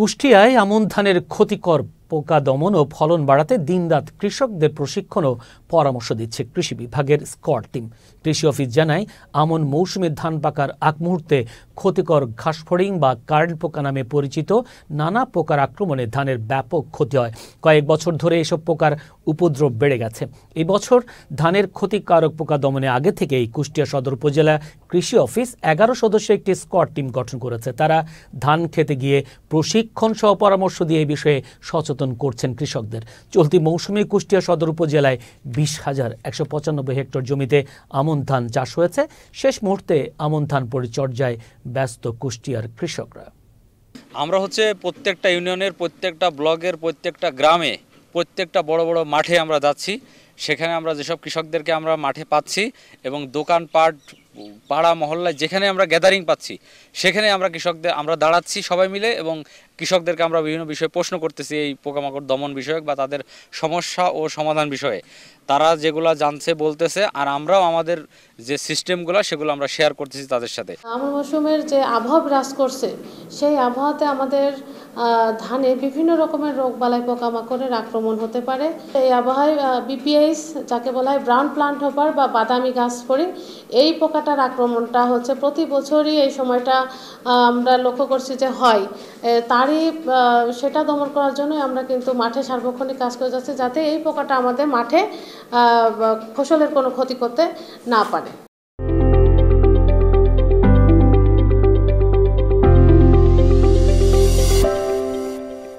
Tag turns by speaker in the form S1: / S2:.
S1: কুষ্টিয়ায় আমন ধানের ক্ষতিকর পোকা দমন ও ফলন বাড়াতে দিনরাত কৃষকদের প্রশিক্ষণ ও পরামর্শ দিচ্ছে কৃষি বিভাগের স্কট টিম কৃষি অফিস জানায় আমন মৌসুমে ধান পাকার আগ মুহূর্তে ক্ষতিকর ঘাসফড়িং বা কার্ল পোকা নামে পরিচিত নানা পোকার আক্রমণে ধানের ব্যাপক ক্ষতি হয় কয়েক বছর ধরে এসব পোকার উপদ্রব বেড়ে গেছে এবছর ধানের ক্ষতিকারক পোকা দমনে আগে থেকেই কুষ্টিয়া সদর উপজেলা কৃষি অফিস এগারো সদস্য একটি স্কট টিম গঠন করেছে তারা ধান খেতে গিয়ে প্রশিক্ষণ সহ পরামর্শ দিয়ে এই বিষয়ে সচেতন পরিবর্তন করছেন কৃষকদের চলতি মৌসুমে কুষ্টিয়া সদর উপজেলায় বিশ হাজার একশো পঁচানব্বই হেক্টর জমিতে আমন ধান চাষ হয়েছে শেষ মুহূর্তে আমন ধান পরিচর্যায় ব্যস্ত কুষ্টিয়ার কৃষকরা
S2: আমরা হচ্ছে প্রত্যেকটা ইউনিয়নের প্রত্যেকটা ব্লকের প্রত্যেকটা গ্রামে প্রত্যেকটা বড় বড় মাঠে আমরা যাচ্ছি সেখানে আমরা যেসব কৃষকদেরকে আমরা মাঠে পাচ্ছি এবং দোকানপাট পাড়া মহল্লায় যেখানে আমরা গ্যাদারিং পাচ্ছি সেখানে আমরা কৃষকদের আমরা দাঁড়াচ্ছি সবাই মিলে এবং কৃষকদেরকে আমরা বিভিন্ন বিষয়ে প্রশ্ন করতেছি এই পোকামাকড় দমন বিষয়ক বা তাদের সমস্যা ও সমাধান বিষয়ে তারা যেগুলো জানছে বলতেছে আর আমরাও আমাদের যে সিস্টেমগুলো সেগুলো আমরা শেয়ার করতেছি তাদের সাথে
S3: আমার মৌসুমের যে আবহাওয়া হ্রাস করছে সেই আবহাওয়াতে আমাদের ধানে বিভিন্ন রকমের রোগ বালাই পোকামাকড়ের আক্রমণ হতে পারে এই আবহাওয়ায় বিপিএইস যাকে বলা হয় ব্রাউন প্লান্ট হোপার বা বাদামি গাছ ফড়ি এই পোকাটার আক্রমণটা হচ্ছে প্রতি বছরই এই সময়টা আমরা লক্ষ্য করছি যে হয় তারই সেটা দমন করার জন্য আমরা কিন্তু মাঠে সার্বক্ষণিক কাজ করে যাচ্ছি যাতে এই পোকাটা আমাদের মাঠে ফসলের কোনো ক্ষতি করতে না পারে